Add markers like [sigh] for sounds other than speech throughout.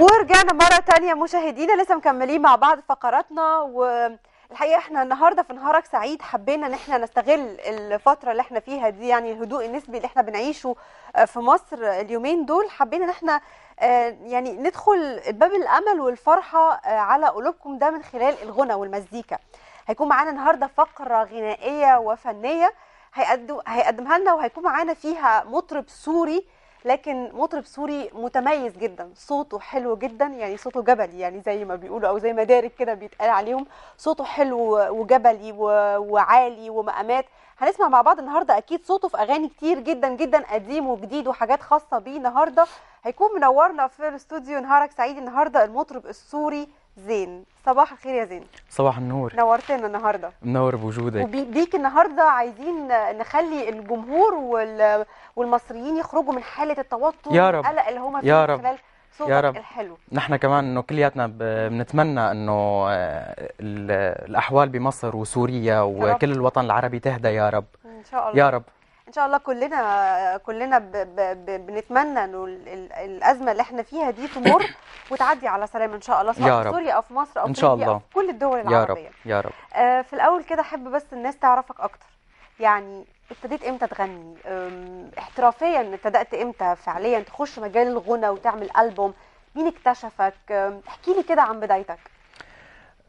ورجعنا مرة تانية مشاهدينا لسه مكملين مع بعض فقراتنا والحقيقة احنا النهاردة في نهارك سعيد حبينا ان احنا نستغل الفترة اللي احنا فيها دي يعني الهدوء النسبي اللي احنا بنعيشه آه، في مصر اليومين دول حبينا ان احنا آه، يعني ندخل باب الامل والفرحة آه، على قلوبكم ده من خلال الغنى والمزيكا هيكون معانا النهاردة فقرة غنائية وفنية هيقدمها لنا وهيكون معانا فيها مطرب سوري لكن مطرب سوري متميز جدا صوته حلو جدا يعني صوته جبلي يعني زي ما بيقولوا او زي ما دارك كده بيتقال عليهم صوته حلو وجبلي وعالي ومقامات هنسمع مع بعض النهارده اكيد صوته في اغاني كتير جدا جدا قديم وجديد وحاجات خاصه بيه النهارده هيكون منورنا في الاستوديو نهارك سعيد النهارده المطرب السوري زين صباح الخير يا زين صباح النور نورتنا النهارده منور بوجودك وبيك النهارده عايزين نخلي الجمهور وال... والمصريين يخرجوا من حاله التوتر يا رب والقلق اللي هم فيه يا رب. خلال يا رب. الحلو نحن كمان انه كلياتنا بنتمنى انه آه، الاحوال بمصر وسوريا وكل الوطن العربي تهدى يا رب ان شاء الله يا رب ان شاء الله كلنا كلنا ب ب ب بنتمنى انه الازمه اللي احنا فيها دي تمر [coughs] وتعدي على سلام ان شاء الله سواء في سوريا او في مصر او ان شاء الله في كل الدول العربيه يا رب يا رب آه في الاول كده احب بس الناس تعرفك اكتر يعني ابتديت امتى تغني احترافيا ابتدات امتى فعليا تخش مجال الغنى وتعمل البوم مين اكتشفك احكي لي كده عن بدايتك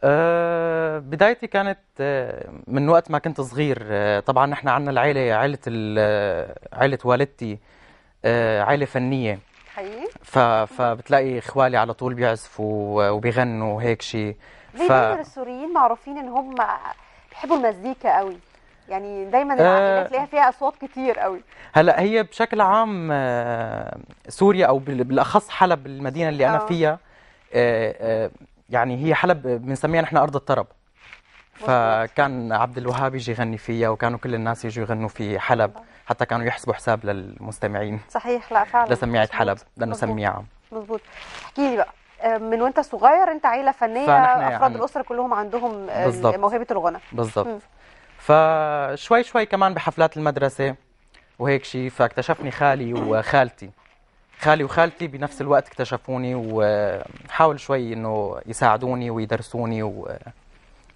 آه، بدايتي كانت آه، من وقت ما كنت صغير آه، طبعا احنا عندنا العيله عيله عيله والدتي عيله فنيه حقيقي فبتلاقي اخوالي على طول بيعزفوا وبيغنوا وهيك شيء ف... السوريين معروفين ان هم بيحبوا المزيكا قوي يعني دايما العائلات تلاقيها فيها اصوات كتير قوي هلا هي بشكل عام سوريا او بالاخص حلب المدينه اللي انا فيها يعني هي حلب بنسميها نحن ارض الطرب فكان عبد الوهاب يجي يغني فيها وكانوا كل الناس يجوا يغنوا في حلب حتى كانوا يحسبوا حساب للمستمعين صحيح لا فعلا لسميعه حلب لانه سميعه مضبوط احكي لي بقى آه، من وانت صغير انت عيله فنيه يعني افراد يعني الاسره كلهم عندهم آه، موهبه الغنى بالظبط فشوي شوي كمان بحفلات المدرسه وهيك شيء فاكتشفني خالي وخالتي خالي وخالتي بنفس الوقت اكتشفوني وحاولوا شوي انه يساعدوني ويدرسوني و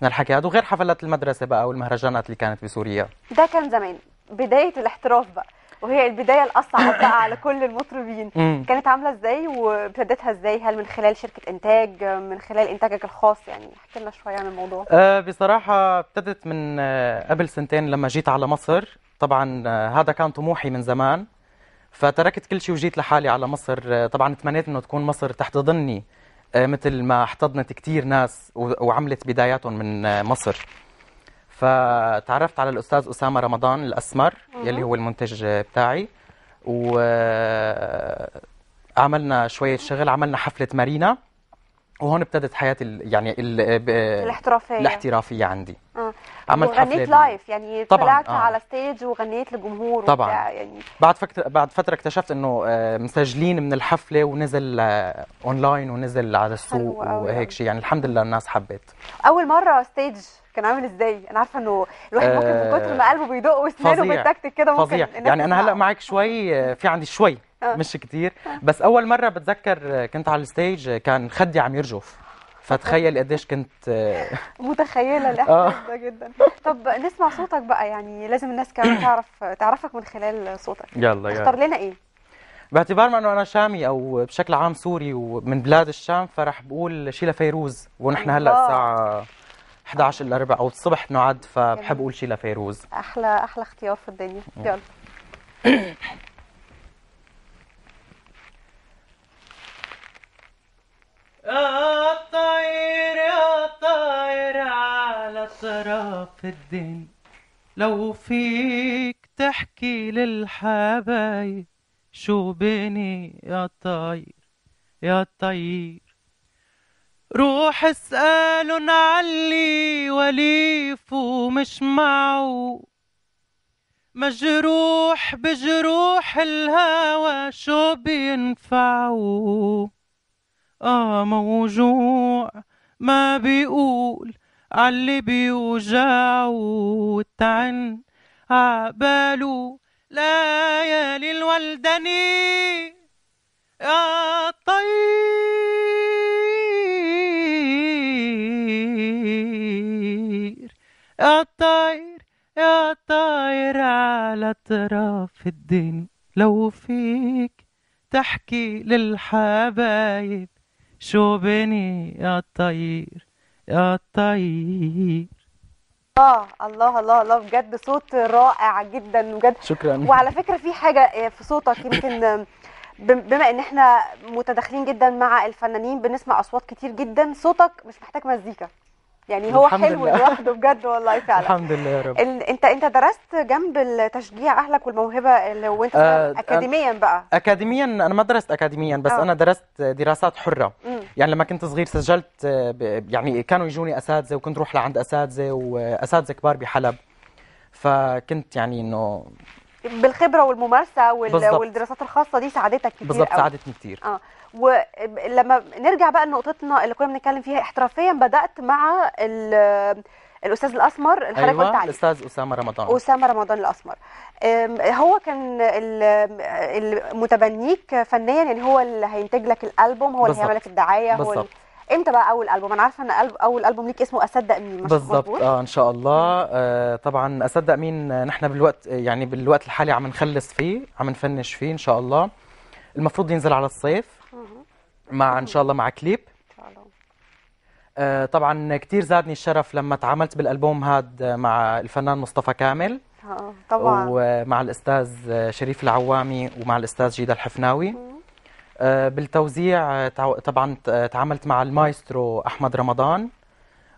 من الحكي هذا وغير حفلات المدرسه بقى والمهرجانات اللي كانت بسوريا ده كان زمان بدايه الاحتراف بقى وهي البدايه الاصعب بقى على كل المطربين كانت عامله ازاي وابتدتها ازاي هل من خلال شركه انتاج من خلال انتاجك الخاص يعني احكي لنا شويه عن الموضوع أه بصراحه ابتدت من آه، قبل سنتين لما جيت على مصر طبعا آه، هذا كان طموحي من زمان فتركت كل شيء وجيت لحالي على مصر آه، طبعا تمنيت انه تكون مصر تحتضني آه، مثل ما احتضنت كثير ناس وعملت بداياتهم من آه، مصر فتعرفت على الاستاذ اسامه رمضان الاسمر يلي هو المنتج بتاعي وعملنا شويه شغل عملنا حفله مارينا وهون ابتدت حياتي يعني الـ آه، آه، الاحترافيه الاحترافيه عندي آه. عملت حفله لايف يعني طبعا طلعت آه. على ستيج وغنيت للجمهور طبعا يعني بعد فتره بعد فتره اكتشفت انه آه، مسجلين من الحفله ونزل اونلاين ونزل على السوق وهيك شيء يعني الحمد لله الناس حبت اول مره ستيج كان عامل ازاي؟ انا عارفه انه الواحد ممكن من كتر ما قلبه بيدق واسنانه بتكتك كده ممكن فظيع يعني انا هلا معك شوي في عندي شوي آه. مش كتير آه. بس اول مره بتذكر كنت على الستيج كان خدي عم يرجف فتخيل قديش كنت آه. متخيله الاحساس ده جدا طب نسمع صوتك بقى يعني لازم الناس كمان [coughs] تعرف تعرفك من خلال صوتك يلا يلا اختار لنا ايه باعتبار ما انه انا شامي او بشكل عام سوري ومن بلاد الشام فرح بقول شيلا فيروز ونحن هلا الساعه 11 الا او الصبح نعد فبحب اقول شيلا فيروز احلى احلى اختيار في الدنيا يلا [coughs] الطير الطير على اطراف الدنيا لو فيك تحكي للحبايب شو بني يا طير يا طير روح اسألن علي وليف ومش معه مجروح بجروح الهوى شو بينفعه اه موجوع ما بيقول عاللي بيوجع وتعن عباله ليالي الولدني يا طير يا طير يا طاير على اطراف الدنيا لو فيك تحكي للحبايب شو بني يا الطير يا الطير الله الله الله الله بجد صوت رائع جدا بجد شكرا وعلى فكره في حاجه آه، في صوتك يمكن بما ان احنا متداخلين جدا مع الفنانين بنسمع اصوات كتير جدا صوتك مش محتاج مزيكا يعني هو حلو لوحده بجد والله [laughs] فعلا الحمد لله يا رب انت انت درست جنب تشجيع اهلك والموهبه اللي وانت آه، اكاديميا بقى اكاديميا انا ما درست اكاديميا بس أوه. انا درست دراسات حره م. يعني لما كنت صغير سجلت آه، يعني كانوا يجوني اساتذه وكنت اروح لعند اساتذه واساتذه كبار بحلب فكنت يعني انه بالخبره والممارسه وال... والدراسات الخاصه دي ساعدتك كتير بالظبط ساعدتني كتير اه ولما نرجع بقى لنقطتنا اللي كنا بنتكلم فيها احترافيا بدات مع ال... الاستاذ الاسمر الحركه أيوة والتعليم الاستاذ اسامه رمضان اسامه رمضان الاسمر هو كان متبنيك فنيا يعني هو اللي هينتج لك الالبوم هو اللي هيعمل لك الدعايه هو امتى بقى اول البوم انا عارفه ان اول البوم ليك اسمه اصدق مين بالظبط اه ان شاء الله آه طبعا اصدق مين آه، نحن بالوقت آه، يعني بالوقت الحالي عم نخلص فيه عم نفنش فيه ان شاء الله المفروض ينزل على الصيف مع ان شاء الله مع كليب آه طبعا كثير زادني الشرف لما تعاملت بالالبوم هذا آه، مع الفنان مصطفى كامل طبعا ومع الاستاذ شريف العوامي ومع الاستاذ جيدة الحفناوي آه، بالتوزيع آه، طبعا آه، تعاملت مع المايسترو احمد رمضان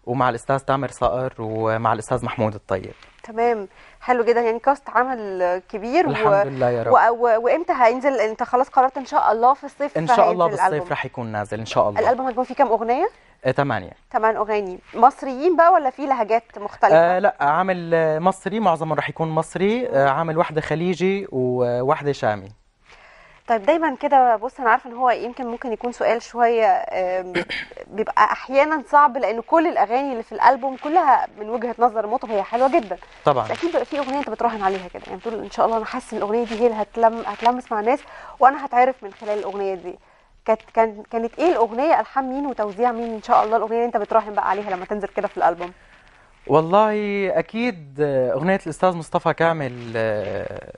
ومع الاستاذ تامر صقر ومع الاستاذ محمود الطيب تمام حلو جدا يعني كاست عمل كبير الحمد و... لله يا رب و... و... وامتى هينزل انت خلاص قررت ان شاء الله في الصيف ان شاء الله بالصيف راح يكون نازل ان شاء الله الالبوم هيكون فيه كام اغنيه؟ ثمانية ثمان أغاني مصريين بقى ولا في لهجات مختلفة؟ آه لا عامل مصري معظمهم راح يكون مصري آه عامل واحدة خليجي وواحدة شامي طيب دايما كده بص انا عارفه ان هو يمكن ممكن يكون سؤال شويه [coughs] بيبقى احيانا صعب لان كل الاغاني اللي في الالبوم كلها من وجهه نظر مطرب هي حلوه جدا طبعا اكيد بقى في اغنيه انت بتراهن عليها كده يعني بتقول ان شاء الله انا حاسس ان الاغنيه دي هي اللي هتلم هتلمس مع الناس وانا هتعرف من خلال الاغنيه دي كانت كانت ايه الاغنيه الحان مين وتوزيع مين ان شاء الله الاغنيه اللي انت بتراهن بقى عليها لما تنزل كده في الالبوم والله اكيد اغنيه الاستاذ مصطفى كامل آه،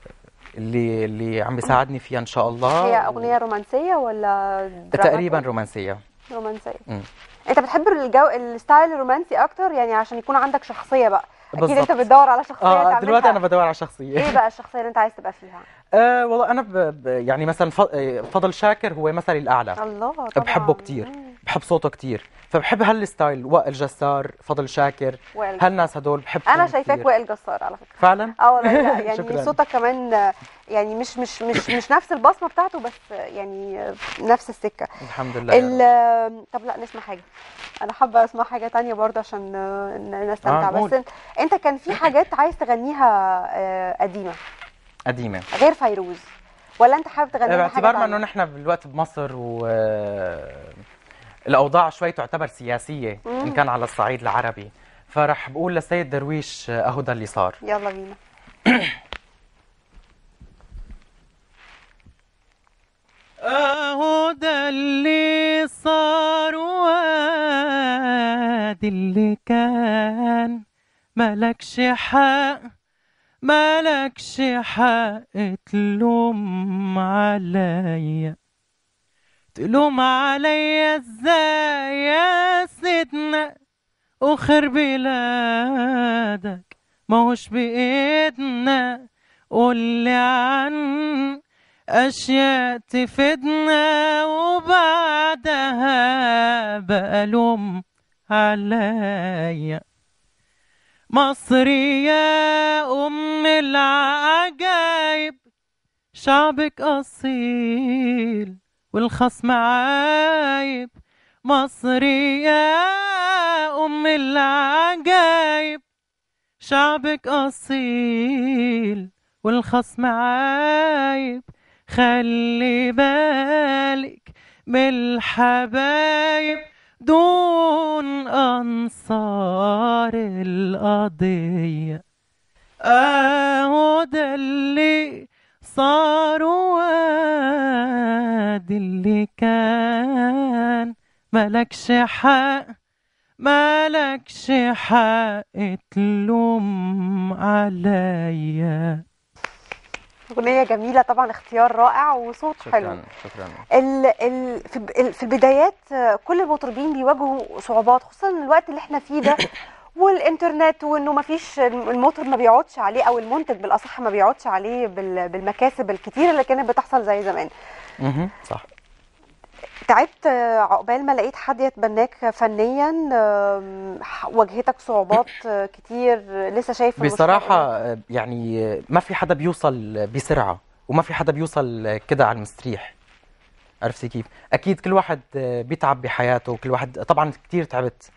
اللي اللي عم بيساعدني فيها ان شاء الله هي اغنيه رومانسيه ولا دراما تقريبا رومانسيه رومانسيه م. انت بتحب الجو الستايل الرومانسي اكتر يعني عشان يكون عندك شخصيه بقى بالزبط. اكيد انت بتدور على شخصيه آه تعملها. دلوقتي انا بدور على شخصيه ايه بقى الشخصيه اللي انت عايز تبقى فيها [laughs] آه والله انا ب... يعني مثلا آه، فضل شاكر هو مثلي الاعلى الله طبعا. بحبه كتير مم. بحب صوته كتير فبحب هالستايل وائل جسار فضل شاكر هالناس هدول بحب انا شايفاك وائل جسار على فكره فعلا اه والله [laughs] يعني شكرا. صوتك كمان يعني مش مش مش مش نفس البصمه بتاعته بس يعني نفس السكه الحمد لله طب لا نسمع حاجه انا حابه اسمع حاجه تانية برضه عشان نستمتع آه بس انت, كان في حاجات عايز تغنيها آه، قديمه قديمه غير فيروز ولا انت حابب تغنيها حاجه باعتبارنا انه نحن بالوقت بمصر و الاوضاع شوي تعتبر سياسيه ان كان على الصعيد العربي فرح بقول للسيد درويش اهدى اللي صار يلا بينا [coughs] اهدى اللي صار واد اللي كان مالكش حق مالكش حق تلوم عليا تلوم عليا ازاي يا سيدنا اخر بلادك ما هوش بايدنا قولي عن اشياء تفيدنا وبعدها بلوم عليا مصري يا ام العجايب شعبك اصيل والخصم عايب مصري يا أم العجايب شعبك أصيل والخصم عايب خلي بالك بالحبايب دون أنصار القضية أهو ده اللي صار واد اللي كان مالكش حق مالكش حق تلوم عليا أغنية جميلة طبعا اختيار رائع وصوت شكرا حلو شكرا ال ال في البدايات آه، كل المطربين بيواجهوا صعوبات خصوصا الوقت اللي احنا فيه ده [coughs] والانترنت وانه ما فيش المطرب ما بيقعدش عليه او المنتج بالاصح ما بيقعدش عليه بالمكاسب الكتيره اللي كانت بتحصل زي زمان اها صح تعبت عقبال ما لقيت حد يتبناك فنيا واجهتك صعوبات كتير لسه شايف بصراحة يعني ما في حدا بيوصل بسرعة وما في حدا بيوصل كده على المستريح عرفتي كيف؟ أكيد كل واحد بيتعب بحياته كل واحد طبعا كتير تعبت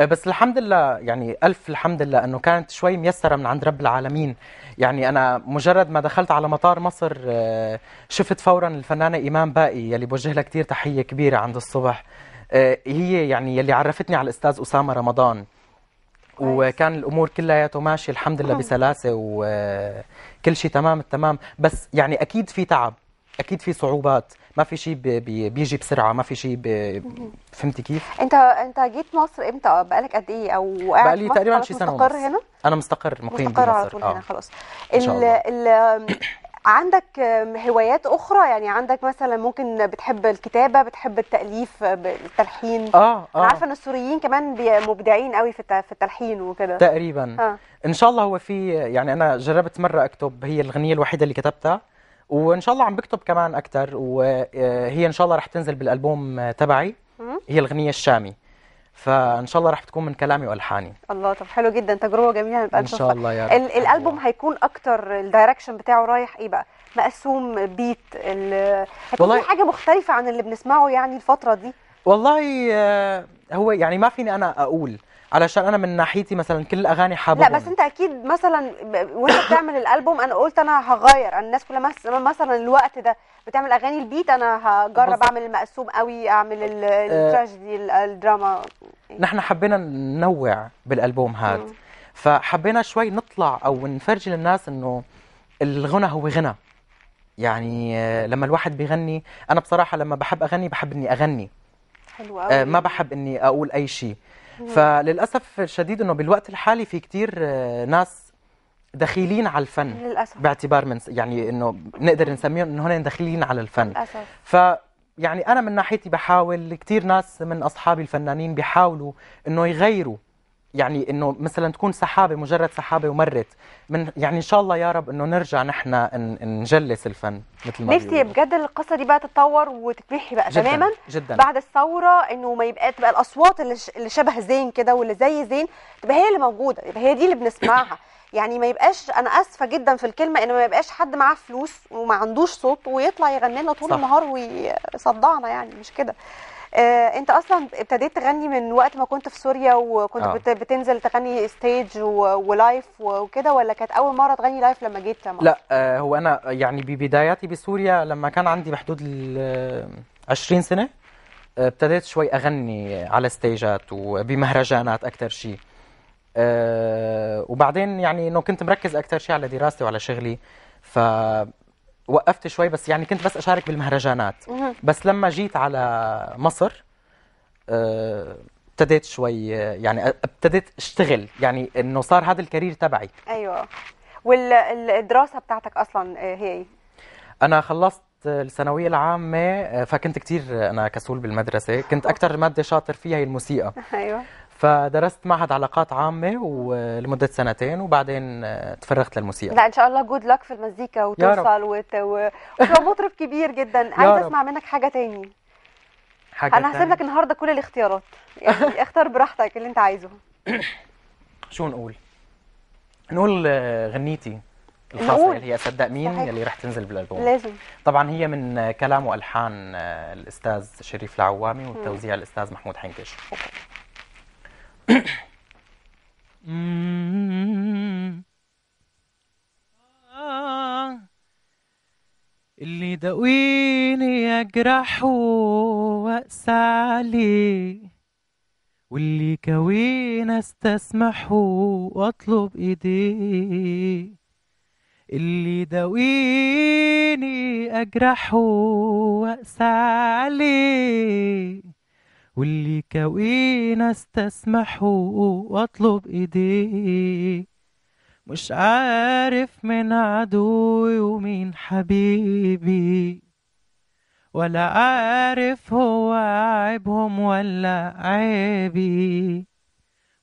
آه، بس الحمد لله يعني ألف الحمد لله أنه كانت شوي ميسرة من عند رب العالمين يعني أنا مجرد ما دخلت على مطار مصر آه، شفت فورا الفنانة إيمان باقي يلي بوجه لها كثير تحية كبيرة عند الصبح آه، هي يعني يلي عرفتني على الأستاذ أسامة رمضان وكان الامور كلياته ماشيه الحمد لله بسلاسه وكل شيء تمام التمام بس يعني اكيد في تعب اكيد في صعوبات ما في شيء بيجي بسرعه ما في شيء فهمتي كيف انت انت جيت مصر امتى بقالك قد ايه او قاعد بقالي تقريبا شي سنه مستقر هنا انا مستقر مقيم مستقر على طول آه. هنا خلاص ال ال عندك هوايات اخرى يعني عندك مثلا ممكن بتحب الكتابه بتحب التاليف التلحين اه اه انا عارفه ان السوريين كمان مبدعين قوي في في التلحين وكده تقريبا آه. ان شاء الله هو في يعني انا جربت مره اكتب هي الغنيه الوحيده اللي كتبتها وان شاء الله عم بكتب كمان اكثر وهي ان شاء الله رح تنزل بالالبوم تبعي هي الغنيه الشامي فان شاء الله رح تكون من كلامي والحاني الله طب حلو جدا تجربه جميله نبقى ان شاء الله يا رب الالبوم هيكون اكتر الدايركشن بتاعه رايح ايه بقى مقسوم بيت هتكون حاجه مختلفه عن اللي بنسمعه يعني الفتره دي والله آه، هو يعني ما فيني انا اقول علشان انا من ناحيتي مثلا كل الاغاني حابه لا بس انت اكيد مثلا وانت بتعمل الالبوم انا قلت انا هغير الناس كلها مثلا الوقت ده بتعمل اغاني البيت انا هجرب اعمل المقسوم قوي اعمل التراجيدي آه. الدراما نحن حبينا ننوع بالالبوم هذا فحبينا شوي نطلع او نفرجي للناس انه الغنى هو غنى يعني آه، لما الواحد بيغني انا بصراحه لما بحب اغني بحب اني اغني حلو قوي. آه، ما بحب اني اقول اي شيء فللاسف الشديد انه بالوقت الحالي في كتير آه، ناس دخيلين على الفن للاسف باعتبار من يعني انه نقدر نسميهم انه هن دخيلين على الفن للاسف ف يعني انا من ناحيتي بحاول كثير ناس من اصحابي الفنانين بيحاولوا انه يغيروا يعني انه مثلا تكون سحابه مجرد سحابه ومرت من يعني ان شاء الله يا رب انه نرجع نحن نجلس الفن مثل ما نفسي بجد القصه دي بقى تتطور وتتمحي بقى جداً تماما جدا بعد الثوره انه ما يبقى تبقى الاصوات اللي شبه زين كده واللي زي زين تبقى هي اللي موجوده يبقى هي دي اللي بنسمعها [coughs] يعني ما يبقاش انا اسفه جدا في الكلمه ان ما يبقاش حد معاه فلوس وما عندوش صوت ويطلع يغني لنا طول النهار ويصدعنا يعني مش كده آه انت اصلا ابتديت تغني من وقت ما كنت في سوريا وكنت آه. بتنزل تغني ستيج ولايف وكده ولا كانت اول مره تغني لايف لما جيت مصر؟ لا آه هو انا يعني ببداياتي بسوريا لما كان عندي بحدود ال 20 آه، سنه آه، ابتديت شوي اغني على ستيجات وبمهرجانات اكثر شيء أه وبعدين يعني انه كنت مركز اكثر شيء على دراستي وعلى شغلي ف وقفت شوي بس يعني كنت بس اشارك بالمهرجانات بس لما جيت على مصر آه، ابتديت شوي يعني ابتديت اشتغل يعني انه صار هذا الكارير تبعي ايوه والدراسه بتاعتك اصلا آه، هي إيه؟ انا خلصت الثانويه العامه آه، فكنت كثير انا كسول بالمدرسه كنت اكثر ماده شاطر فيها هي الموسيقى ايوه فدرست معهد علاقات عامة ولمدة سنتين وبعدين آه، تفرغت للموسيقى لا إن شاء الله جود لك في المزيكا وتوصل وتبقى مطرب كبير جدا عايز أسمع منك حاجة تاني حاجة أنا هسيب لك النهاردة كل الاختيارات يعني اختار براحتك اللي أنت عايزه [coughs] شو نقول؟ نقول آه، غنيتي الخاصة نقول. اللي هي صدق مين صحيح. اللي رح تنزل بالألبوم لازم طبعا هي من آه، كلام وألحان الأستاذ شريف العوامي وتوزيع الأستاذ محمود حنكش أوكي. [clears throat] اللي دقويني يجرحه واقسى عليه واللي كوينا استسمحه واطلب ايديه اللي داويني اجرحه واقسى عليه واللي كوينا استسمحه واطلب ايديه مش عارف من عدوي ومين حبيبي ولا عارف هو عيبهم ولا عيبي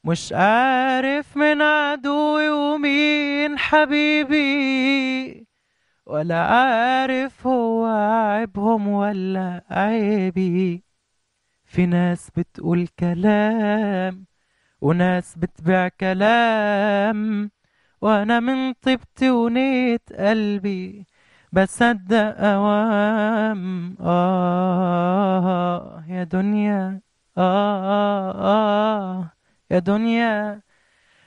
مش عارف من عدوي ومين حبيبي ولا عارف هو عيبهم ولا عيبي في ناس بتقول كلام وناس بتبيع كلام وانا من طيبتي ونيت قلبي بصدق اوام اه يا دنيا آه, آه, آه يا دنيا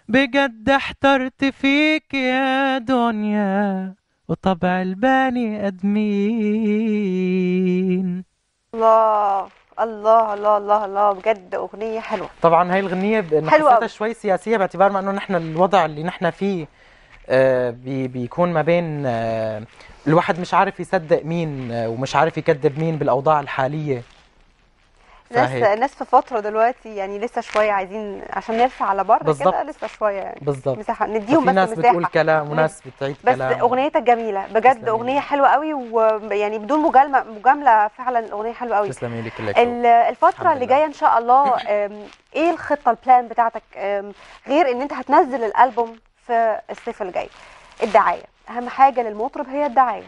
بجد احترت فيك يا دنيا وطبع البني ادمين الله الله الله الله الله بجد اغنيه حلوه طبعا هاي الاغنيه حلوه شوي سياسيه باعتبار انه نحن الوضع اللي نحن فيه آه، بي بيكون ما بين آه، الواحد مش عارف يصدق مين آه، ومش عارف يكذب مين بالاوضاع الحاليه ناس ناس في فتره دلوقتي يعني لسه شويه عايزين عشان نرفع على بره كده لسه شويه يعني بالظبط مساحه نديهم بس ناس مساحه بتقول كلام وناس بتعيد بس كلام بس اغنيتك جميله بجد اغنيه حلوه قوي ويعني بدون مجامله مجامله فعلا اغنيه حلوه قوي تسلمي لك كلك الفتره اللي جايه ان شاء الله ايه الخطه البلان بتاعتك غير ان انت هتنزل الالبوم في الصيف الجاي الدعايه اهم حاجه للمطرب هي الدعايه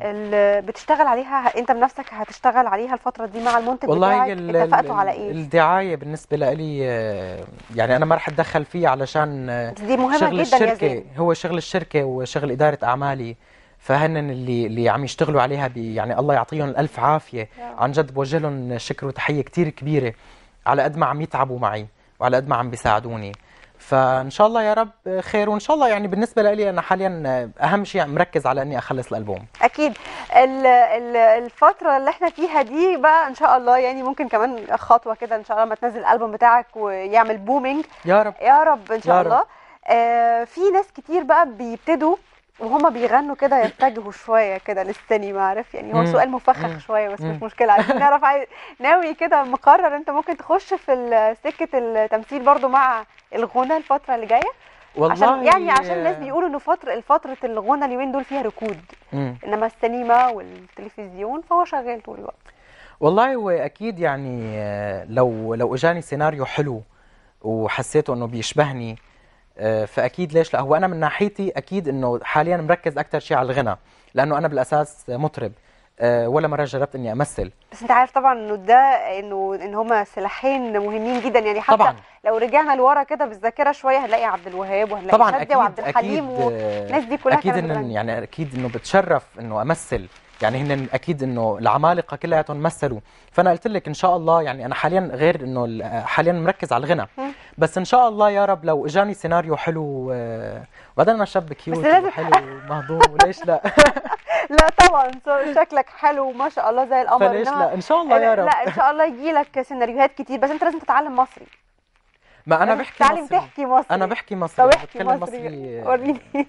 اللي بتشتغل عليها انت بنفسك هتشتغل عليها الفتره دي مع المنتج والله بتاعك اتفقتوا على ايه الدعايه بالنسبه لي يعني انا ما راح اتدخل فيه علشان دي مهمه شغل جدا الشركه يا زين. هو شغل الشركه وشغل اداره اعمالي فهن اللي اللي عم يشتغلوا عليها بي يعني الله يعطيهم الف عافيه عن جد بوجه لهم شكر وتحيه كثير كبيره على قد ما عم يتعبوا معي وعلى قد ما عم بيساعدوني فان شاء الله يا رب خير وان شاء الله يعني بالنسبه لي انا حاليا اهم شيء مركز على اني اخلص الالبوم اكيد الفتره اللي احنا فيها دي بقى ان شاء الله يعني ممكن كمان خطوه كده ان شاء الله ما تنزل الالبوم بتاعك ويعمل بومينج يا رب يا رب ان شاء الله آه في ناس كتير بقى بيبتدوا وهما بيغنوا كده يتجهوا شويه كده للسينما عارف يعني هو سؤال مفخخ شويه بس مش مشكله عايزين [laughs] نعرف عايز ناوي كده مقرر انت ممكن تخش في سكه التمثيل برضو مع الغنى الفتره اللي جايه والله عشان يعني عشان الناس بيقولوا انه فتره فتره الغنى اليومين دول فيها ركود مم. انما السينما والتلفزيون فهو شغال طول الوقت والله واكيد يعني آه، لو لو اجاني سيناريو حلو وحسيته انه بيشبهني آه، فاكيد ليش لا هو انا من ناحيتي اكيد انه حاليا مركز اكثر شيء على الغنى لانه انا بالاساس مطرب آه، ولا مره جربت اني امثل بس انت عارف طبعا انه ده انه ان هما سلاحين مهمين جدا يعني حتى طبعا. لو رجعنا لورا كده بالذاكره شويه هنلاقي عبد الوهاب وهنلاقي طبعا أكيد وعبد الحليم والناس آه، دي كلها اكيد إن يعني اكيد انه بتشرف انه امثل يعني هن اكيد انه العمالقه كلياتهم مثلوا فانا قلت لك ان شاء الله يعني انا حاليا غير انه حاليا مركز على الغنى بس ان شاء الله يا رب لو اجاني سيناريو حلو وبعدين آه، انا شاب كيوت وحلو ومهضوم وليش لا [laughs] لا طبعا شكلك حلو وما شاء الله زي القمر فليش لا ان شاء الله آه، يا رب لا ان شاء الله يجي لك سيناريوهات كتير بس انت لازم تتعلم مصري ما انا بحكي مصري تحكي مصري انا بحكي مصري طب احكي مصري. وريني [laughs]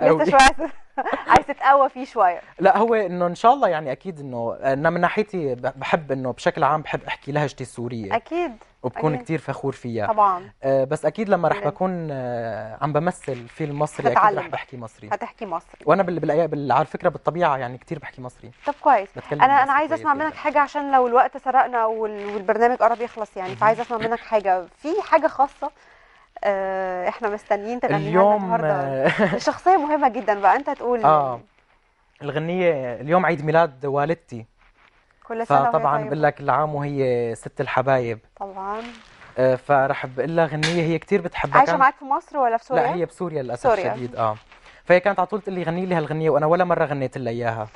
لسه شويه عايز [laughs] عايز تتقوى فيه شويه لا هو انه ان شاء الله يعني اكيد انه آه، انا من ناحيتي بحب انه بشكل عام بحب احكي لهجتي السوريه اكيد وبكون أيه. كتير فخور فيها طبعا آه بس اكيد لما رح بكون آه عم بمثل فيلم مصري اكيد رح بحكي مصري هتحكي مصري وانا بال... على فكره بالطبيعه يعني كتير بحكي مصري طب كويس انا انا عايزه اسمع منك حاجه عشان لو الوقت سرقنا وال... والبرنامج قرب يخلص يعني فعايزه اسمع منك حاجه في حاجه خاصه آه احنا مستنيين تغنيها اليوم النهارده آه، [laughs] شخصيه مهمه جدا بقى انت تقول اه الغنيه اليوم عيد ميلاد والدتي كل سنه فطبعا بقول لك العام وهي ست الحبايب طبعا آه، فرح بقول لها غنيه هي كثير بتحبها عايشه معك في مصر ولا في سوريا؟ لا هي بسوريا للاسف سوريا. اه فهي كانت على طول تقول لي غني لي هالغنيه وانا ولا مره غنيت لها اياها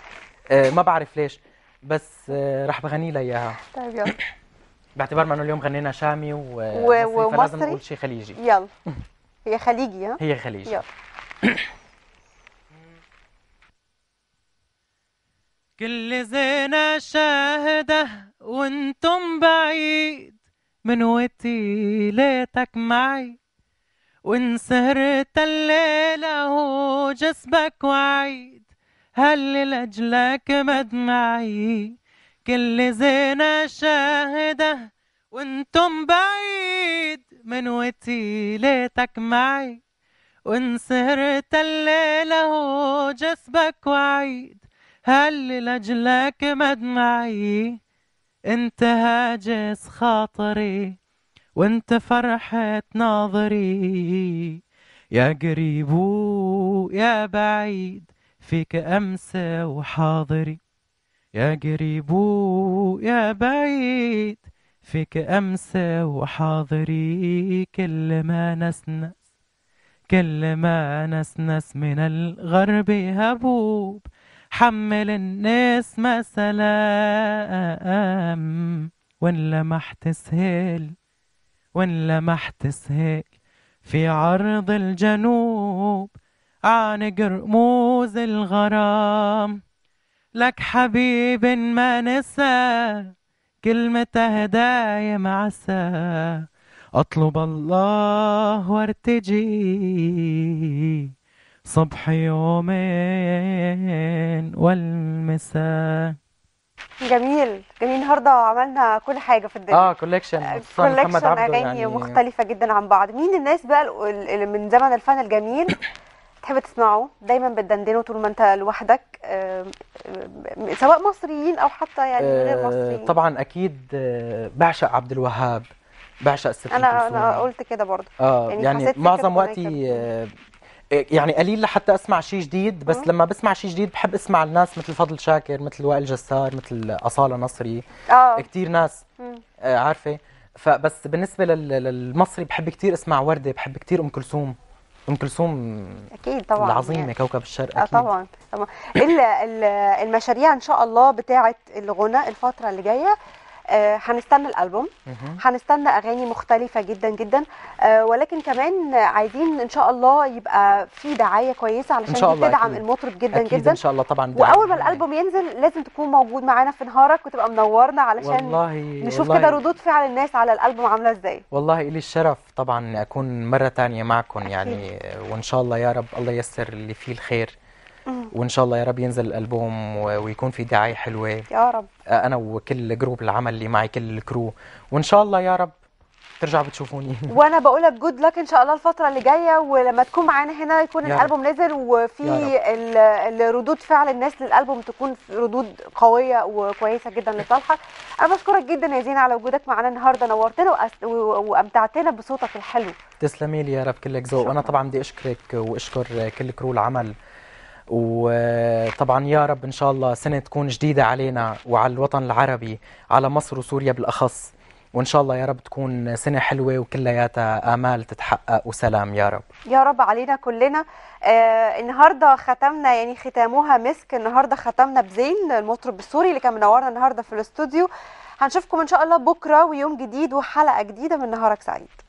آه، ما بعرف ليش بس آه، رح بغني لها اياها طيب يلا [clears throat] باعتبار ما انه اليوم غنينا شامي و... و... ومصري فلازم نقول شيء خليجي يلا [laughs] هي خليجي ها؟ هي خليجي يلا [clears throat] كل زينة شاهدة وانتم بعيد من وتيلتك معي وان سهرت الليلة وجسبك وعيد هل لأجلك مدمعي كل زينة شاهدة وانتم بعيد من وتيلتك معي وان سهرت الليلة وجسبك وعيد هل لأجلك مدمعي انت هاجس خاطري وانت فرحة ناظري يا قريب يا بعيد فيك امس وحاضري يا قريب يا بعيد فيك امس وحاضري كل ما نسنس كل ما نسنس من الغرب هبوب حمل الناس مسلام وان لمحت سهيل وان لمحت سهيل في عرض الجنوب عن رموز الغرام لك حبيب ما نسى كلمة دايم معسى أطلب الله وارتجي صبح يومين والمساء جميل جميل النهارده عملنا كل حاجه في الدنيا اه كولكشن كولكشن آه، اغاني يعني مختلفه جدا عن بعض مين الناس بقى اللي من زمن الفن الجميل [coughs] تحب تسمعه دايما بتدندنه طول ما انت لوحدك سواء مصريين او حتى يعني غير آه، مصريين طبعا اكيد آه، بعشق عبد الوهاب بعشق الست انا انا قلت كده برضه اه يعني, يعني معظم وقتي يعني قليل لحتى اسمع شيء جديد بس لما بسمع شيء جديد بحب اسمع الناس مثل فضل شاكر مثل وائل جسار مثل اصاله نصري آه. كثير ناس آه عارفه فبس بالنسبه للمصري بحب كثير اسمع ورده بحب كثير ام كلثوم ام كلثوم اكيد طبعا العظيمه يعني. كوكب الشرق آه، اكيد آه طبعا طبعا المشاريع ان شاء الله بتاعه الغناء الفتره اللي جايه آه هنستنى الالبوم هنستنى اغاني مختلفه جدا جدا آه ولكن كمان عايزين ان شاء الله يبقى في دعايه كويسه علشان تدعم المطرب جدا أكيد جدا ان شاء الله طبعا واول ما الالبوم ينزل لازم تكون موجود معانا في نهارك وتبقى منورنا علشان والله نشوف كده ردود فعل الناس على الالبوم عامله ازاي والله لي الشرف طبعا اكون مره ثانيه معكم يعني وان شاء الله يا رب الله ييسر اللي فيه الخير وان شاء الله يا رب ينزل الالبوم ويكون في دعايه حلوه يا رب انا وكل جروب العمل اللي معي كل الكرو وان شاء الله يا رب ترجع بتشوفوني [laughs] وانا بقول لك جود لك ان شاء الله الفتره اللي جايه ولما تكون معانا هنا يكون الالبوم نزل وفي ردود فعل الناس للالبوم تكون ردود قويه وكويسه جدا لصالحك انا بشكرك جدا يا زين على وجودك معانا النهارده نورتنا وامتعتنا بصوتك الحلو تسلمي لي يا رب كلك ذوق وانا طبعا بدي اشكرك واشكر كل كرو العمل وطبعا يا رب ان شاء الله سنه تكون جديده علينا وعلى الوطن العربي على مصر وسوريا بالاخص وان شاء الله يا رب تكون سنه حلوه وكلياتها امال تتحقق وسلام يا رب يا رب علينا كلنا آه النهارده ختمنا يعني ختامها مسك النهارده ختمنا بزين المطرب السوري اللي كان منورنا النهارده في الاستوديو هنشوفكم ان شاء الله بكره ويوم جديد وحلقه جديده من نهارك سعيد